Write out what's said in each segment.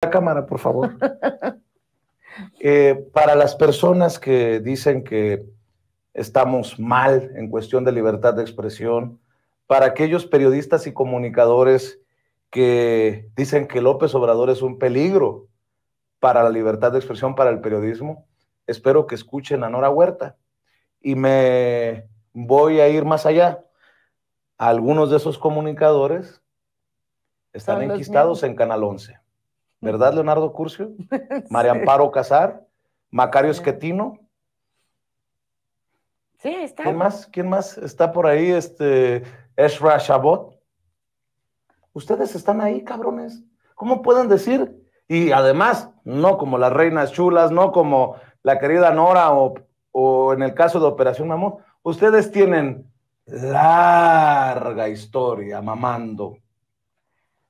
la cámara, por favor. Eh, para las personas que dicen que estamos mal en cuestión de libertad de expresión, para aquellos periodistas y comunicadores que dicen que López Obrador es un peligro para la libertad de expresión, para el periodismo, espero que escuchen a Nora Huerta. Y me voy a ir más allá. Algunos de esos comunicadores están enquistados en Canal 11. ¿verdad, Leonardo Curcio? María Amparo Casar, Macario Esquetino. Sí, está. ¿Quién más? ¿Quién más está por ahí? Este, Shabot. Ustedes están ahí, cabrones. ¿Cómo pueden decir? Y además, no como las reinas chulas, no como la querida Nora o, o en el caso de Operación Mamón. Ustedes tienen larga historia mamando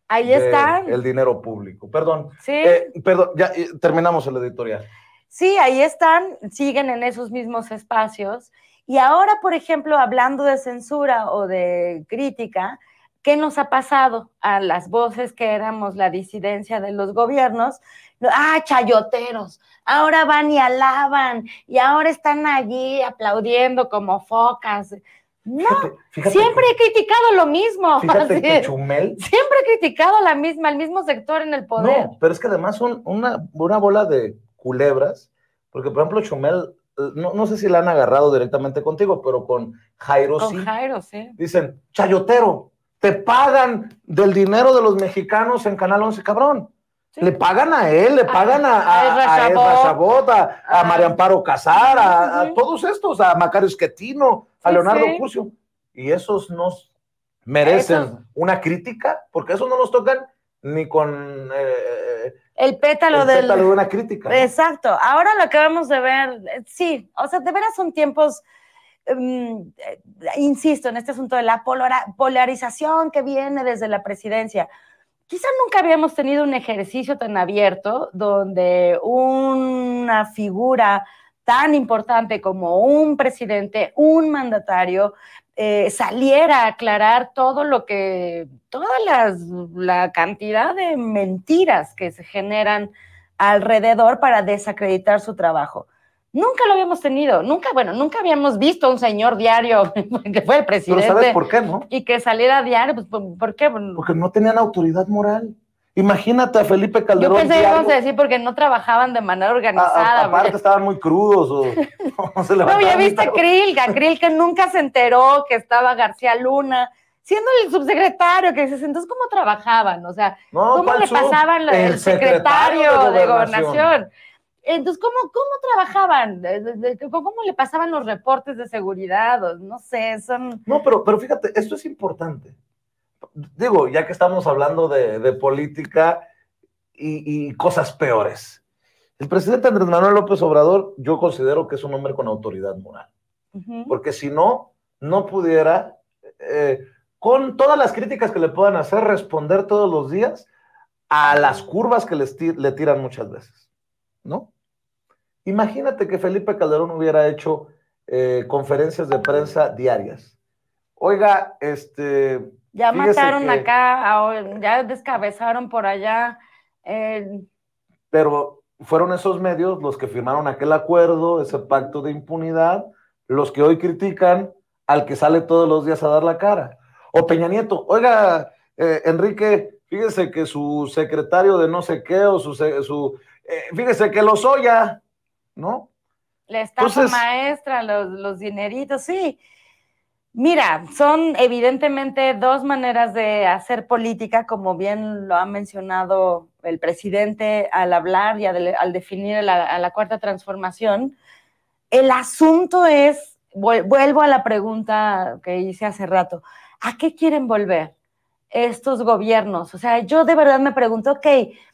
Ahí están. El dinero público. Perdón. Sí. Eh, ya eh, terminamos el editorial. Sí, ahí están, siguen en esos mismos espacios. Y ahora, por ejemplo, hablando de censura o de crítica, ¿qué nos ha pasado a las voces que éramos la disidencia de los gobiernos? Ah, chayoteros, ahora van y alaban y ahora están allí aplaudiendo como focas. No, siempre he criticado lo mismo. Fíjate que Chumel. Siempre he criticado la misma, el mismo sector en el poder. No, pero es que además son una, bola de culebras, porque por ejemplo Chumel, eh, no, sé si la han agarrado directamente contigo, pero con Jairo sí. Con Jairo sí. Dicen, chayotero, te pagan del dinero de los mexicanos en Canal 11, cabrón. Le pagan a él, le pagan a, a, a, a Sabota, a, María Amparo Casar, a, todos estos, a Macario Esquetino, a Leonardo sí. Y esos nos merecen una crítica, porque eso no nos tocan ni con eh, el pétalo, de una crítica. Exacto. Ahora lo acabamos de ver, sí, o sea, de veras son tiempos em, eh, insisto, en este asunto de la polarización que viene desde la presidencia. Quizás nunca habíamos tenido un ejercicio tan abierto donde una figura tan importante como un presidente, un mandatario, eh, saliera a aclarar todo lo que, toda la cantidad de mentiras que se generan alrededor para desacreditar su trabajo. Nunca lo habíamos tenido, nunca, bueno, nunca habíamos visto a un señor diario que fue el presidente. Pero ¿sabes por qué, no? Y que saliera diario, pues, ¿por qué? Pues, porque no tenían autoridad moral. Imagínate a Felipe Calderón. Yo pensé que íbamos a decir porque no trabajaban de manera organizada. aparte estaban muy crudos No, ya viste a Krill, a que nunca se enteró que estaba García Luna, siendo el subsecretario, que dices, entonces cómo trabajaban, o sea, ¿cómo le pasaban al secretario, De gobernación? Entonces, ¿cómo, trabajaban? ¿Cómo le pasaban los reportes de seguridad? no sé, son... No, pero, pero fíjate, esto es importante. Digo, ya que estamos hablando de, política y, cosas peores. El presidente Andrés Manuel López Obrador, yo considero que es un hombre con autoridad moral. Porque si no, no pudiera, eh, con todas las críticas que le puedan hacer, responder todos los días a las curvas que le tiran muchas veces. ¿No? Imagínate que Felipe Calderón hubiera hecho eh, conferencias de prensa diarias. Oiga, este... Ya mataron acá, ya descabezaron por allá. Eh. Pero fueron esos medios los que firmaron aquel acuerdo, ese pacto de impunidad, los que hoy critican al que sale todos los días a dar la cara. O Peña Nieto, oiga, eh, Enrique, fíjese que su secretario de no sé qué o su, su fíjese que Lozoya ¿no? La estafa maestra, los, dineritos, sí. Mira, son evidentemente dos maneras de hacer política, como bien lo ha mencionado el presidente al hablar y al, definir a la cuarta transformación. El asunto es, vuelvo a la pregunta que hice hace rato, ¿a qué quieren volver estos gobiernos? O sea, yo de verdad me pregunto, ok,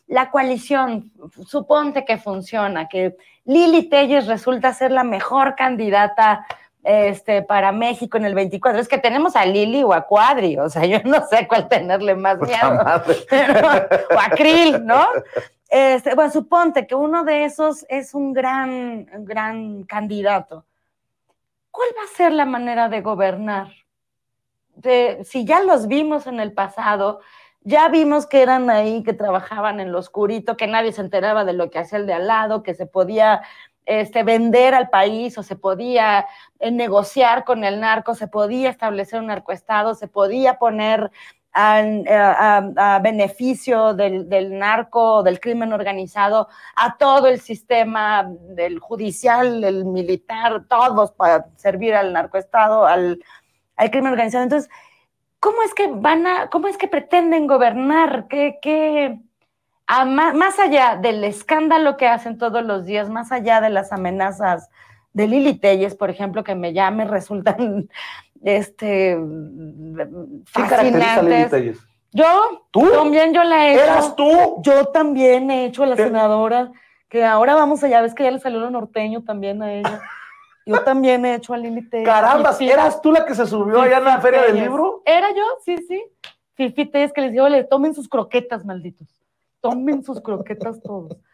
la coalición, suponte que funciona, que Lili Telles resulta ser la mejor candidata este, para México en el 24. Es que tenemos a Lili o a Cuadri, o sea, yo no sé cuál tenerle más miedo. o a Krill, ¿no? Este, bueno, suponte que uno de esos es un gran, gran candidato. ¿Cuál va a ser la manera de gobernar? si ya los vimos en el pasado, ya vimos que eran ahí, que trabajaban en lo oscurito, que nadie se enteraba de lo que hacía el de al lado, que se podía este, vender al país o se podía eh, negociar con el narco, se podía establecer un narcoestado, se podía poner eh, a, beneficio del, narco, del crimen organizado, a todo el sistema del judicial, del militar, todos para servir al narcoestado, al, al crimen organizado. Entonces, ¿cómo es que van a, cómo es que pretenden gobernar? ¿Qué, ah, más allá del escándalo que hacen todos los días, más allá de las amenazas de Lili Telles, por ejemplo, que me llame, resultan este fascinantes. Yo ¿Tú? también yo la he hecho. ¿Eras tú? Yo también he hecho a la senadora, que ahora vamos allá, ves que ya le salió lo norteño también a ella. Yo también he hecho al límite Caramba, Caramba, ¿eras tú la que se subió allá en la feria del libro? Era yo, sí, sí. Fifi es que les digo, le tomen sus croquetas, malditos. Tomen sus croquetas todos.